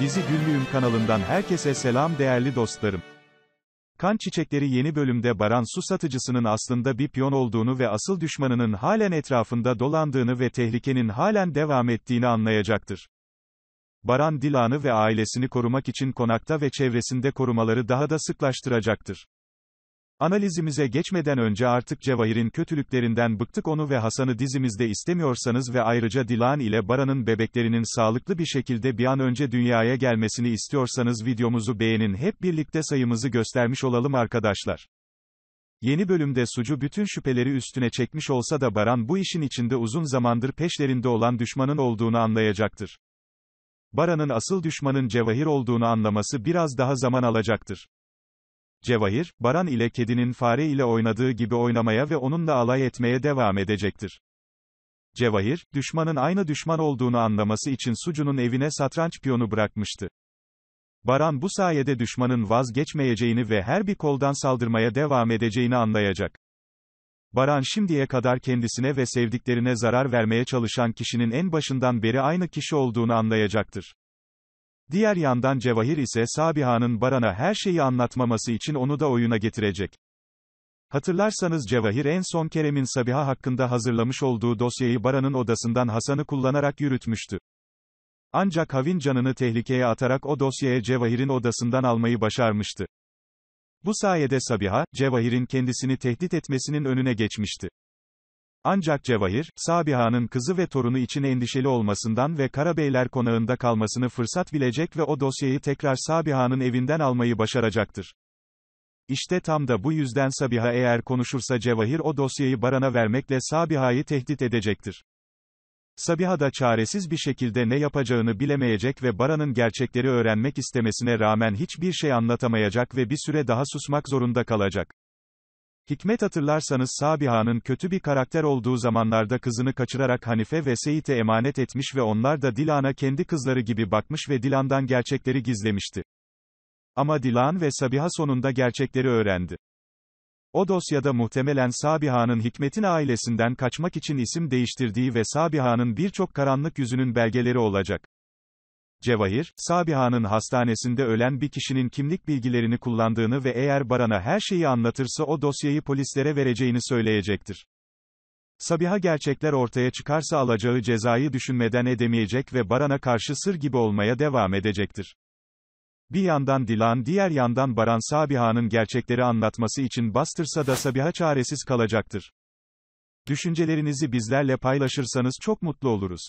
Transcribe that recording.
Dizi Günlüğüm kanalından herkese selam değerli dostlarım. Kan Çiçekleri yeni bölümde Baran su satıcısının aslında bir piyon olduğunu ve asıl düşmanının halen etrafında dolandığını ve tehlikenin halen devam ettiğini anlayacaktır. Baran Dilan'ı ve ailesini korumak için konakta ve çevresinde korumaları daha da sıklaştıracaktır. Analizimize geçmeden önce artık Cevahir'in kötülüklerinden bıktık onu ve Hasan'ı dizimizde istemiyorsanız ve ayrıca Dilan ile Baran'ın bebeklerinin sağlıklı bir şekilde bir an önce dünyaya gelmesini istiyorsanız videomuzu beğenin hep birlikte sayımızı göstermiş olalım arkadaşlar. Yeni bölümde sucu bütün şüpheleri üstüne çekmiş olsa da Baran bu işin içinde uzun zamandır peşlerinde olan düşmanın olduğunu anlayacaktır. Baran'ın asıl düşmanın Cevahir olduğunu anlaması biraz daha zaman alacaktır. Cevahir, Baran ile kedinin fare ile oynadığı gibi oynamaya ve onunla alay etmeye devam edecektir. Cevahir, düşmanın aynı düşman olduğunu anlaması için Sucu'nun evine satranç piyonu bırakmıştı. Baran bu sayede düşmanın vazgeçmeyeceğini ve her bir koldan saldırmaya devam edeceğini anlayacak. Baran şimdiye kadar kendisine ve sevdiklerine zarar vermeye çalışan kişinin en başından beri aynı kişi olduğunu anlayacaktır. Diğer yandan Cevahir ise Sabiha'nın Baran'a her şeyi anlatmaması için onu da oyuna getirecek. Hatırlarsanız Cevahir en son Kerem'in Sabiha hakkında hazırlamış olduğu dosyayı Baran'ın odasından Hasan'ı kullanarak yürütmüştü. Ancak Havin canını tehlikeye atarak o dosyaya Cevahir'in odasından almayı başarmıştı. Bu sayede Sabiha, Cevahir'in kendisini tehdit etmesinin önüne geçmişti. Ancak Cevahir, Sabiha'nın kızı ve torunu için endişeli olmasından ve Karabeyler konağında kalmasını fırsat bilecek ve o dosyayı tekrar Sabiha'nın evinden almayı başaracaktır. İşte tam da bu yüzden Sabiha eğer konuşursa Cevahir o dosyayı Baran'a vermekle Sabiha'yı tehdit edecektir. Sabiha da çaresiz bir şekilde ne yapacağını bilemeyecek ve Baran'ın gerçekleri öğrenmek istemesine rağmen hiçbir şey anlatamayacak ve bir süre daha susmak zorunda kalacak. Hikmet hatırlarsanız Sabiha'nın kötü bir karakter olduğu zamanlarda kızını kaçırarak Hanife ve Seyit'e emanet etmiş ve onlar da Dilan'a kendi kızları gibi bakmış ve Dilan'dan gerçekleri gizlemişti. Ama Dilan ve Sabiha sonunda gerçekleri öğrendi. O dosyada muhtemelen Sabiha'nın Hikmet'in ailesinden kaçmak için isim değiştirdiği ve Sabiha'nın birçok karanlık yüzünün belgeleri olacak. Cevahir, Sabiha'nın hastanesinde ölen bir kişinin kimlik bilgilerini kullandığını ve eğer Baran'a her şeyi anlatırsa o dosyayı polislere vereceğini söyleyecektir. Sabiha gerçekler ortaya çıkarsa alacağı cezayı düşünmeden edemeyecek ve Baran'a karşı sır gibi olmaya devam edecektir. Bir yandan Dilan diğer yandan Baran Sabiha'nın gerçekleri anlatması için bastırsa da Sabiha çaresiz kalacaktır. Düşüncelerinizi bizlerle paylaşırsanız çok mutlu oluruz.